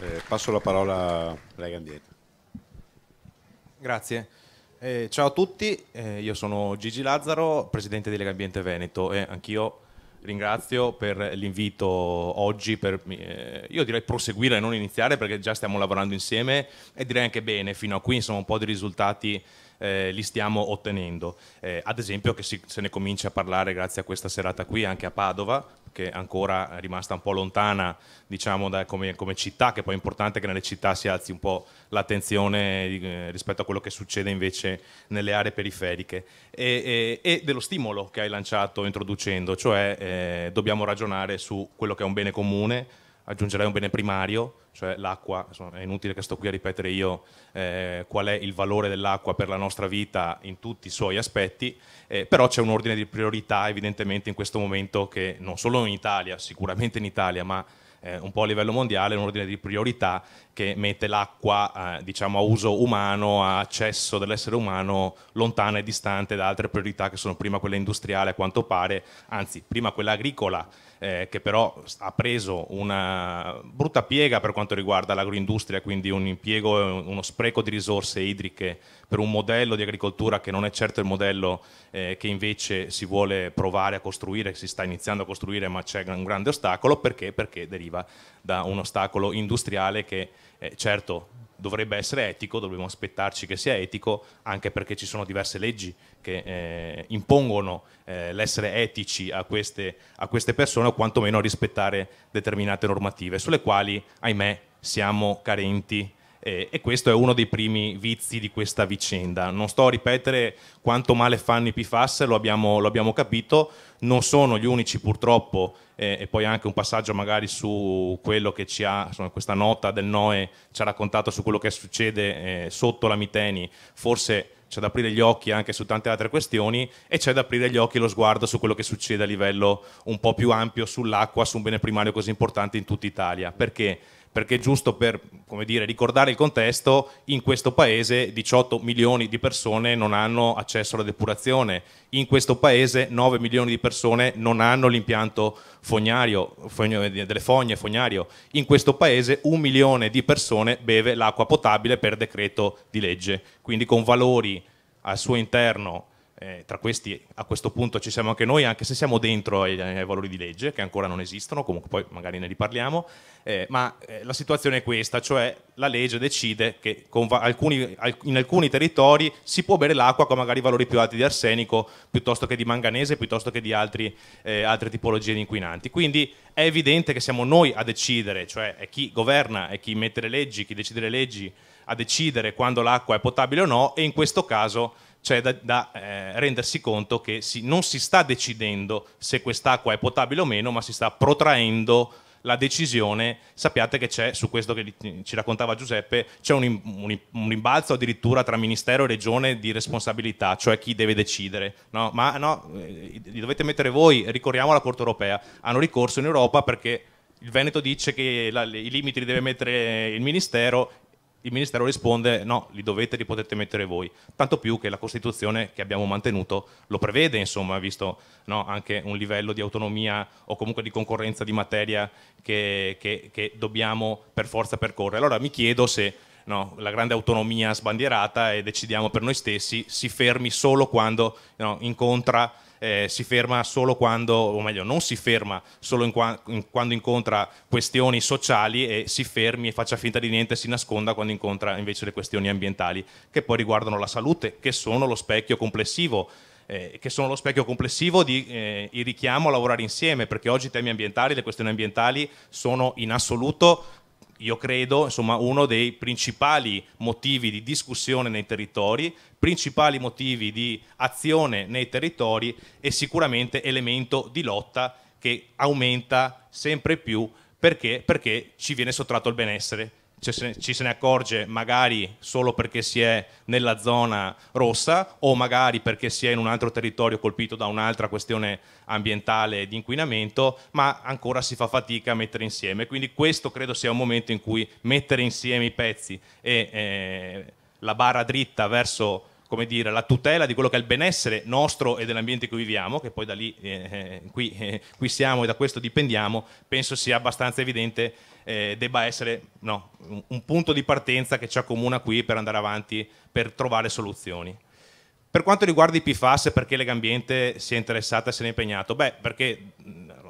Eh, passo la parola a lei Gandieta. Grazie. Eh, ciao a tutti, eh, io sono Gigi Lazzaro, presidente di Lega Ambiente Veneto e anch'io ringrazio per l'invito oggi per eh, io direi proseguire e non iniziare perché già stiamo lavorando insieme e direi anche bene fino a qui insomma un po' di risultati eh, li stiamo ottenendo eh, ad esempio che si, se ne comincia a parlare grazie a questa serata qui anche a Padova che è ancora rimasta un po' lontana diciamo, da, come, come, città, che poi è importante che nelle città si alzi un po' l'attenzione eh, rispetto a quello che succede invece nelle aree periferiche e, e, e dello stimolo che hai lanciato introducendo, cioè eh, dobbiamo ragionare su quello che è un bene comune, aggiungerei un bene primario, cioè l'acqua, è inutile che sto qui a ripetere io eh, qual è il valore dell'acqua per la nostra vita in tutti i suoi aspetti, eh, però c'è un ordine di priorità evidentemente in questo momento che non solo in Italia, sicuramente in Italia, ma eh, un po' a livello mondiale, un ordine di priorità che mette l'acqua eh, diciamo, a uso umano, a accesso dell'essere umano lontana e distante da altre priorità che sono prima quella industriale a quanto pare, anzi prima quella agricola eh, che però ha preso una brutta piega per quanto riguarda l'agroindustria, quindi un impiego, uno spreco di risorse idriche per un modello di agricoltura che non è certo il modello eh, che invece si vuole provare a costruire, si sta iniziando a costruire, ma c'è un grande ostacolo perché? Perché deriva da un ostacolo industriale che eh, certo dovrebbe essere etico, dobbiamo aspettarci che sia etico, anche perché ci sono diverse leggi che eh, impongono eh, l'essere etici a queste, a queste persone o quantomeno rispettare determinate normative, sulle quali, ahimè, siamo carenti eh, e questo è uno dei primi vizi di questa vicenda. Non sto a ripetere quanto male fanno i PFAS, lo abbiamo, lo abbiamo capito, non sono gli unici purtroppo, eh, e poi anche un passaggio magari su quello che ci ha, insomma, questa nota del NOE ci ha raccontato su quello che succede eh, sotto la Miteni, forse c'è da aprire gli occhi anche su tante altre questioni e c'è da aprire gli occhi e lo sguardo su quello che succede a livello un po' più ampio sull'acqua, su un bene primario così importante in tutta Italia. Perché? perché giusto per dire, ricordare il contesto, in questo paese 18 milioni di persone non hanno accesso alla depurazione, in questo paese 9 milioni di persone non hanno l'impianto fognario, fogno, eh, delle fogne fognario, in questo paese un milione di persone beve l'acqua potabile per decreto di legge, quindi con valori al suo interno eh, tra questi a questo punto ci siamo anche noi, anche se siamo dentro ai, ai valori di legge che ancora non esistono, comunque poi magari ne riparliamo, eh, ma eh, la situazione è questa, cioè la legge decide che alcuni, alc in alcuni territori si può bere l'acqua con magari valori più alti di arsenico, piuttosto che di manganese, piuttosto che di altri, eh, altre tipologie di inquinanti. Quindi è evidente che siamo noi a decidere, cioè è chi governa, è chi mette le leggi, chi decide le leggi, a decidere quando l'acqua è potabile o no e in questo caso c'è da, da eh, rendersi conto che si, non si sta decidendo se quest'acqua è potabile o meno, ma si sta protraendo la decisione, sappiate che c'è, su questo che ci raccontava Giuseppe, c'è un, un, un, rimbalzo addirittura tra Ministero e Regione di responsabilità, cioè chi deve decidere. No, ma no, eh, li dovete mettere voi, ricorriamo alla Corte Europea. Hanno ricorso in Europa perché il Veneto dice che la, i limiti li deve mettere il Ministero, il Ministero risponde no, li dovete, li potete mettere voi, tanto più che la Costituzione che abbiamo mantenuto lo prevede, insomma, visto no, anche un livello di autonomia o comunque di concorrenza di materia che, che, che dobbiamo per forza percorrere. Allora mi chiedo se no, la grande autonomia sbandierata e decidiamo per noi stessi, si fermi solo quando no, incontra, eh, si ferma solo quando, o meglio, non si ferma solo in qua, in, quando incontra questioni sociali e si fermi e faccia finta di niente, si nasconda quando incontra invece le questioni ambientali, che poi riguardano la salute, che sono lo specchio complessivo eh, che sono lo specchio complessivo di eh, il richiamo a lavorare insieme, perché oggi i temi ambientali, le questioni ambientali sono in assoluto io credo, insomma, uno dei principali motivi di discussione nei territori, principali motivi di azione nei territori e sicuramente elemento di lotta che aumenta sempre più perché, perché ci viene sottratto il benessere cioè, ci se ne accorge magari solo perché si è nella zona rossa o magari perché si è in un altro territorio colpito da un'altra questione ambientale di inquinamento, ma ancora si fa fatica a mettere insieme. Quindi questo credo sia un momento in cui mettere insieme i pezzi e eh, la barra dritta verso come dire, la tutela di quello che è il benessere nostro e dell'ambiente in cui viviamo, che poi da lì eh, eh qui, eh, qui siamo e da questo dipendiamo, penso sia abbastanza evidente eh, debba essere no, un punto di partenza che ci accomuna qui per andare avanti, per trovare soluzioni. Per quanto riguarda i PFAS, perché Legambiente si è interessata e se ne è impegnato? Beh, perché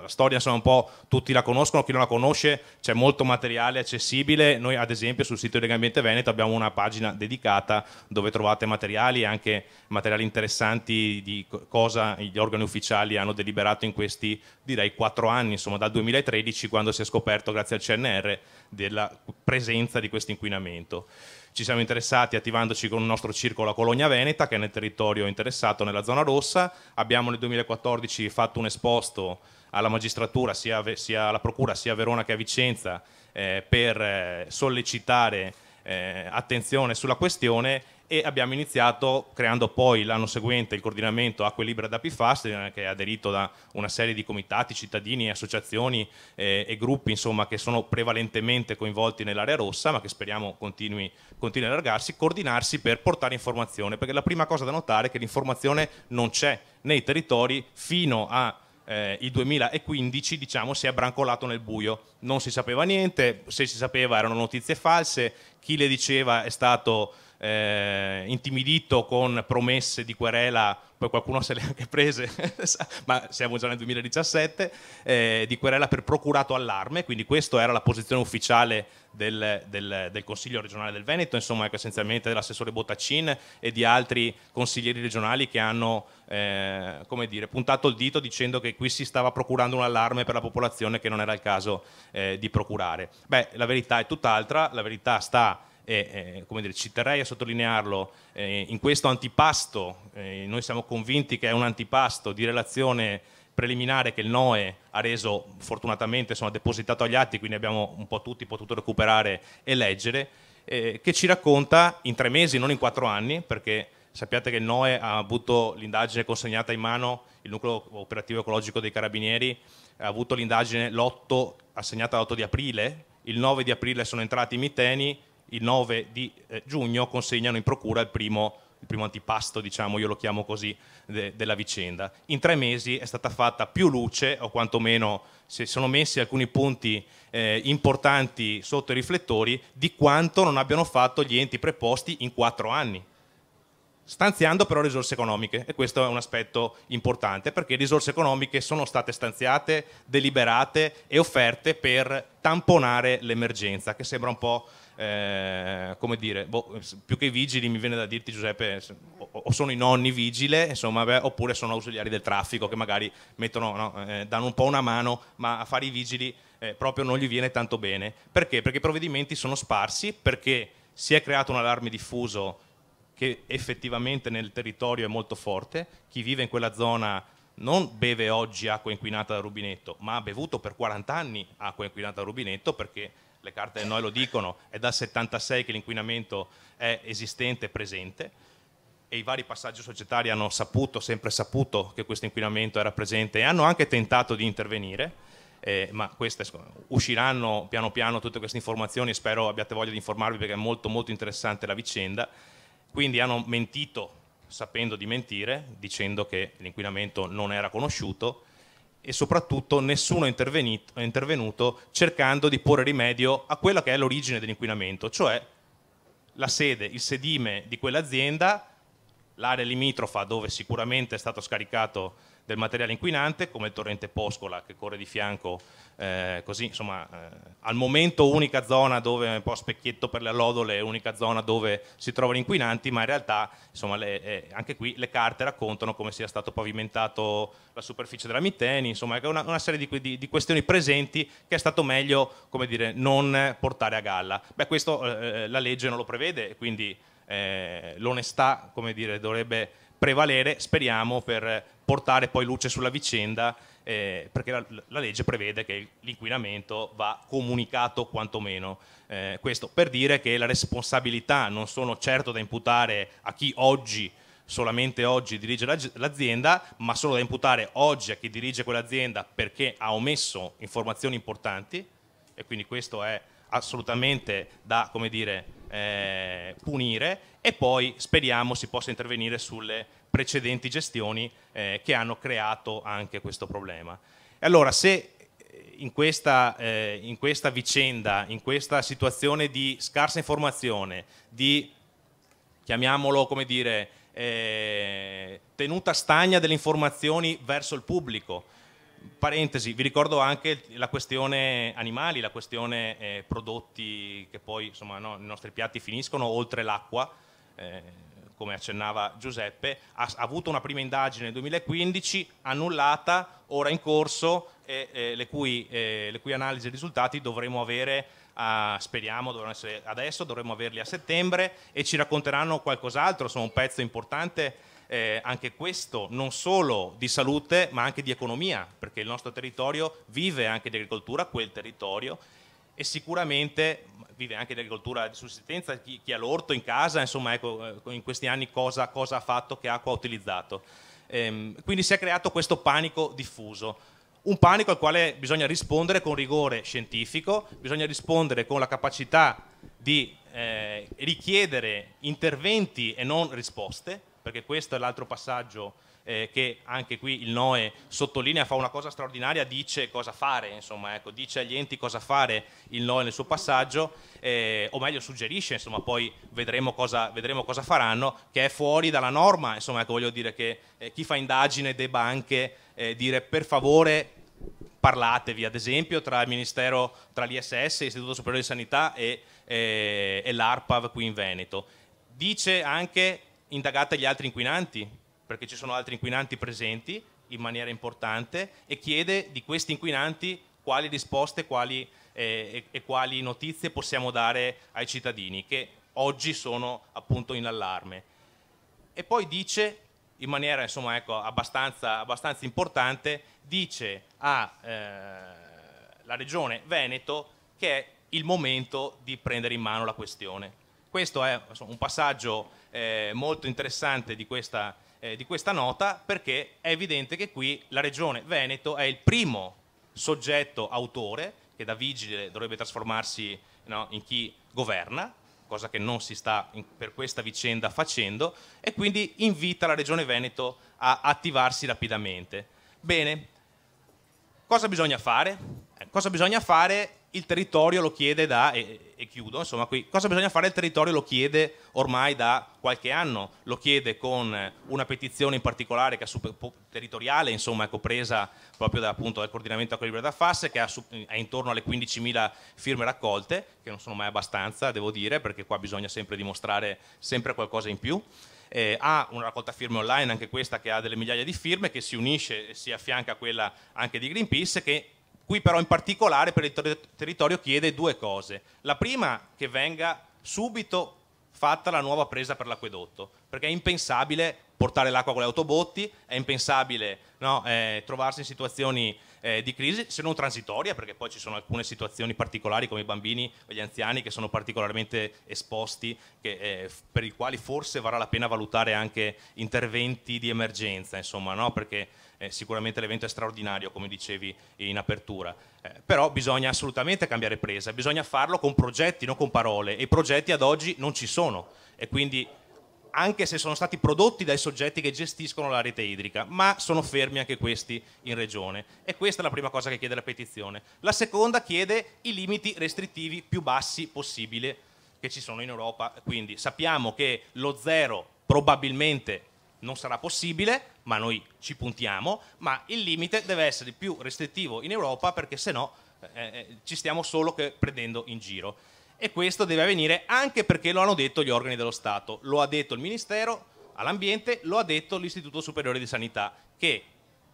la storia insomma un po' tutti la conoscono, chi non la conosce c'è molto materiale accessibile, noi ad esempio sul sito di Legambiente Veneto abbiamo una pagina dedicata dove trovate materiali e anche materiali interessanti di cosa gli organi ufficiali hanno deliberato in questi direi quattro anni, insomma dal 2013 quando si è scoperto grazie al CNR della presenza di questo inquinamento ci siamo interessati attivandoci con il nostro circolo a Colonia Veneta, che è nel territorio interessato nella zona rossa. Abbiamo nel 2014 fatto un esposto alla magistratura, sia, sia alla procura, sia a Verona che a Vicenza, eh, per eh, sollecitare eh, attenzione sulla questione e abbiamo iniziato creando poi l'anno seguente il coordinamento Acque Libera da PFAS eh, che è aderito da una serie di comitati, cittadini, associazioni eh, e gruppi insomma, che sono prevalentemente coinvolti nell'area rossa ma che speriamo continui, continui ad allargarsi, coordinarsi per portare informazione perché la prima cosa da notare è che l'informazione non c'è nei territori fino a eh, il 2015 diciamo, si è brancolato nel buio, non si sapeva niente, se si sapeva erano notizie false, chi le diceva è stato eh, intimidito con promesse di querela, poi qualcuno se le ha anche prese, ma siamo già nel 2017, eh, di querela per procurato allarme, quindi questa era la posizione ufficiale del, del, del Consiglio regionale del Veneto, insomma ecco, essenzialmente dell'assessore Bottaccin e di altri consiglieri regionali che hanno eh, come dire, puntato il dito dicendo che qui si stava procurando un allarme per la popolazione che non era il caso eh, di procurare. Beh, la verità è tutt'altra, la verità sta e eh, dire, ci terrei a sottolinearlo, eh, in questo antipasto, eh, noi siamo convinti che è un antipasto di relazione preliminare che il NOE ha reso fortunatamente insomma, depositato agli atti, quindi abbiamo un po' tutti potuto recuperare e leggere, eh, che ci racconta in tre mesi, non in quattro anni, perché sappiate che il NOE ha avuto l'indagine consegnata in mano, il nucleo operativo ecologico dei carabinieri ha avuto l'indagine l'8, assegnata l'8 di aprile, il 9 di aprile sono entrati i miteni, il 9 di eh, giugno consegnano in procura il primo, il primo antipasto, diciamo, io lo chiamo così, de, della vicenda. In tre mesi è stata fatta più luce, o quantomeno si sono messi alcuni punti eh, importanti sotto i riflettori, di quanto non abbiano fatto gli enti preposti in quattro anni stanziando però risorse economiche e questo è un aspetto importante perché risorse economiche sono state stanziate, deliberate e offerte per tamponare l'emergenza che sembra un po' Eh, come dire, boh, più che i vigili mi viene da dirti Giuseppe, o, sono i nonni vigile, insomma, beh, oppure sono ausiliari del traffico che magari mettono, no, eh, danno un po' una mano, ma a fare i vigili eh, proprio non gli viene tanto bene. Perché? Perché i provvedimenti sono sparsi, perché si è creato un allarme diffuso che effettivamente nel territorio è molto forte, chi vive in quella zona non beve oggi acqua inquinata dal rubinetto, ma ha bevuto per 40 anni acqua inquinata dal rubinetto perché le carte del Noè lo dicono, è dal 76 che l'inquinamento è esistente e presente e i vari passaggi societari hanno saputo, sempre saputo che questo inquinamento era presente e hanno anche tentato di intervenire, eh, ma queste usciranno piano piano tutte queste informazioni, spero abbiate voglia di informarvi perché è molto molto interessante la vicenda, quindi hanno mentito sapendo di mentire, dicendo che l'inquinamento non era conosciuto e soprattutto nessuno è, è intervenuto cercando di porre rimedio a quella che è l'origine dell'inquinamento, cioè la sede, il sedime di quell'azienda, l'area limitrofa dove sicuramente è stato scaricato del materiale inquinante come il torrente Poscola che corre di fianco eh, così insomma eh, al momento unica zona dove è un po' specchietto per le allodole unica zona dove si trovano inquinanti ma in realtà insomma le, eh, anche qui le carte raccontano come sia stato pavimentato la superficie della Miteni insomma è una, una, serie di, di, di, questioni presenti che è stato meglio come dire non portare a galla beh questo eh, eh, la legge non lo prevede quindi eh, l'onestà come dire dovrebbe prevalere, speriamo, per portare poi luce sulla vicenda, eh, perché la, la, legge prevede che l'inquinamento va comunicato quantomeno. Eh, questo per dire che la responsabilità non sono certo da imputare a chi oggi solamente oggi dirige l'azienda, ma solo da imputare oggi a chi dirige quell'azienda perché ha omesso informazioni importanti e quindi questo è assolutamente da, come dire, eh, punire e poi speriamo si possa intervenire sulle precedenti gestioni eh, che hanno creato anche questo problema. E allora se eh, in questa, eh, in questa vicenda, in questa situazione di scarsa informazione, di chiamiamolo come dire, eh, tenuta stagna delle informazioni verso il pubblico, parentesi, vi ricordo anche la questione animali, la questione eh, prodotti che poi insomma, no, i nostri piatti finiscono oltre l'acqua, eh, come accennava Giuseppe, ha, ha, avuto una prima indagine nel 2015, annullata, ora in corso, e, e le, cui, eh, le, cui, analisi e risultati dovremo avere, a, speriamo, dovranno essere adesso, dovremo averli a settembre e ci racconteranno qualcos'altro, sono un pezzo importante eh, anche questo non solo di salute ma anche di economia, perché il nostro territorio vive anche di agricoltura, quel territorio, e sicuramente vive anche di agricoltura di sussistenza, chi, chi ha l'orto in casa, insomma ecco, eh, in questi anni cosa, cosa ha fatto, che acqua ha utilizzato. Ehm, quindi si è creato questo panico diffuso un panico al quale bisogna rispondere con rigore scientifico, bisogna rispondere con la capacità di eh, richiedere interventi e non risposte perché questo è l'altro passaggio eh, che anche qui il Noe sottolinea, fa una cosa straordinaria, dice cosa fare, insomma, ecco, dice agli enti cosa fare il Noe nel suo passaggio, eh, o meglio suggerisce, insomma, poi vedremo cosa, vedremo cosa, faranno, che è fuori dalla norma, insomma, ecco, voglio dire che eh, chi fa indagine debba anche eh, dire per favore parlatevi ad esempio tra il Ministero, tra l'ISS, l'Istituto Superiore di Sanità e, eh, e l'ARPAV qui in Veneto. Dice anche indagata gli altri inquinanti, perché ci sono altri inquinanti presenti in maniera importante e chiede di questi inquinanti quali risposte quali, eh, e, e quali notizie possiamo dare ai cittadini che oggi sono appunto in allarme. E poi dice in maniera insomma, ecco, abbastanza, abbastanza, importante, dice alla eh, regione Veneto che è il momento di prendere in mano la questione. Questo è un passaggio eh, molto interessante di questa, eh, di questa nota perché è evidente che qui la regione Veneto è il primo soggetto autore che da vigile dovrebbe trasformarsi no, in chi governa, cosa che non si sta in, per questa vicenda facendo, e quindi invita la Regione Veneto a attivarsi rapidamente. Bene, cosa bisogna fare? Eh, cosa bisogna fare il territorio lo chiede da, e, e chiudo, insomma, qui, cosa bisogna fare il territorio lo chiede ormai da qualche anno, lo chiede con una petizione in particolare che è territoriale, insomma, è compresa ecco, proprio da, appunto, dal coordinamento equilibrato da FAS, che ha, è intorno alle 15.000 firme raccolte, che non sono mai abbastanza, devo dire, perché qua bisogna sempre dimostrare sempre qualcosa in più. Eh, ha una raccolta firme online, anche questa che ha delle migliaia di firme, che si unisce e si affianca a quella anche di Greenpeace, che Qui però in particolare per il ter territorio chiede due cose. La prima che venga subito fatta la nuova presa per l'acquedotto, perché è impensabile portare l'acqua con le autobotti, è impensabile no, eh, trovarsi in situazioni eh, di crisi, se non transitoria, perché poi ci sono alcune situazioni particolari come i bambini o gli anziani che sono particolarmente esposti, che, eh, per i quali forse varrà la pena valutare anche interventi di emergenza, insomma, no? perché eh, sicuramente l'evento è straordinario, come dicevi in apertura. Eh, però bisogna assolutamente cambiare presa, bisogna farlo con progetti, non con parole, e i progetti ad oggi non ci sono. E quindi anche se sono stati prodotti dai soggetti che gestiscono la rete idrica, ma sono fermi anche questi in regione. E questa è la prima cosa che chiede la petizione. La seconda chiede i limiti restrittivi più bassi possibile che ci sono in Europa, quindi sappiamo che lo zero probabilmente non sarà possibile, ma noi ci puntiamo, ma il limite deve essere più restrittivo in Europa perché se no eh, eh, ci stiamo solo che prendendo in giro e questo deve avvenire anche perché lo hanno detto gli organi dello Stato, lo ha detto il Ministero all'Ambiente, lo ha detto l'Istituto Superiore di Sanità, che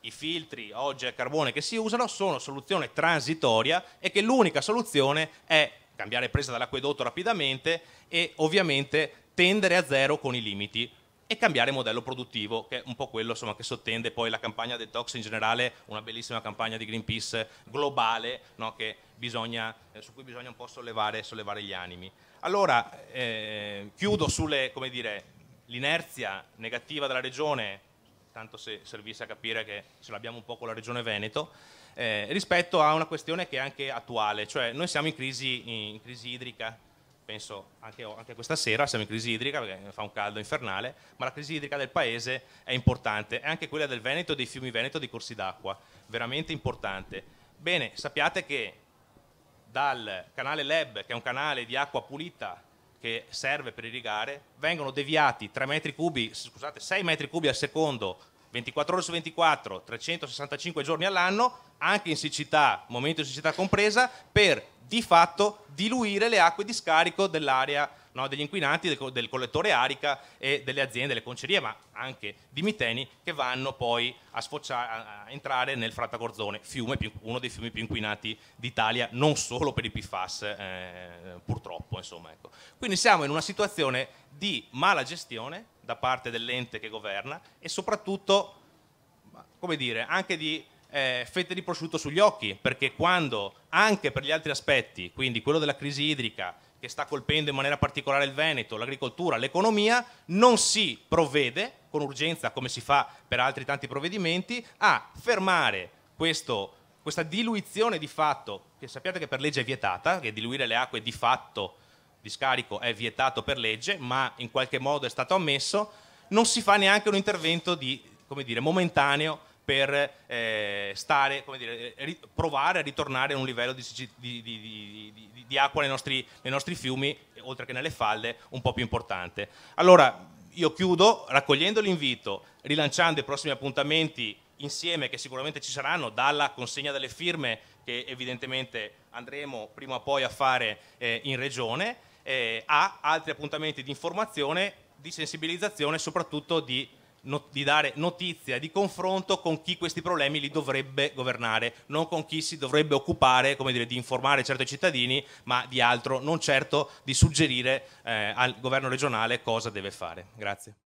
i filtri oggi a carbone che si usano sono soluzione transitoria e che l'unica soluzione è cambiare presa dall'acquedotto rapidamente e ovviamente tendere a zero con i limiti e cambiare modello produttivo, che è un po' quello insomma, che sottende poi la campagna del Tox in generale, una bellissima campagna di Greenpeace globale no, bisogna, eh, su cui bisogna un po' sollevare, sollevare gli animi. Allora, eh, chiudo sull'inerzia negativa della regione, tanto se servisse a capire che ce l'abbiamo un po' con la regione Veneto, eh, rispetto a una questione che è anche attuale, cioè noi siamo in crisi, in crisi idrica, penso anche, anche, questa sera, siamo in crisi idrica perché fa un caldo infernale, ma la crisi idrica del paese è importante, è anche quella del Veneto, dei fiumi Veneto, dei corsi d'acqua, veramente importante. Bene, sappiate che dal canale Leb, che è un canale di acqua pulita che serve per irrigare, vengono deviati metri cubi, scusate, 6 metri cubi al secondo 24 ore su 24, 365 giorni all'anno, anche in siccità, momento di siccità compresa, per di fatto diluire le acque di scarico dell'area, no, degli inquinanti, del, del, collettore arica e delle aziende, delle concerie, ma anche di miteni che vanno poi a, sfociare, a entrare nel Frattagorzone, fiume più, uno dei fiumi più inquinati d'Italia, non solo per i PFAS, eh, purtroppo. Insomma, ecco. Quindi siamo in una situazione di mala gestione da parte dell'ente che governa e soprattutto, come dire, anche di eh, fette di prosciutto sugli occhi, perché quando anche per gli altri aspetti, quindi quello della crisi idrica che sta colpendo in maniera particolare il Veneto, l'agricoltura, l'economia, non si provvede con urgenza, come si fa per altri tanti provvedimenti, a fermare questo, questa diluizione di fatto, che sappiate che per legge è vietata, che diluire le acque di fatto di scarico è vietato per legge, ma in qualche modo è stato ammesso, non si fa neanche un intervento di, dire, momentaneo per eh, stare, dire, eh, provare a ritornare a un livello di, di, di, di acqua nei nostri, nei nostri, fiumi, oltre che nelle falde, un po' più importante. Allora, io chiudo raccogliendo l'invito, rilanciando i prossimi appuntamenti insieme che sicuramente ci saranno, dalla consegna delle firme che evidentemente andremo prima o poi a fare eh, in regione eh, a altri appuntamenti di informazione, di sensibilizzazione e soprattutto di, no, di, dare notizia, di confronto con chi questi problemi li dovrebbe governare, non con chi si dovrebbe occupare dire, di informare certi cittadini, ma di altro, non certo di suggerire eh, al governo regionale cosa deve fare. Grazie.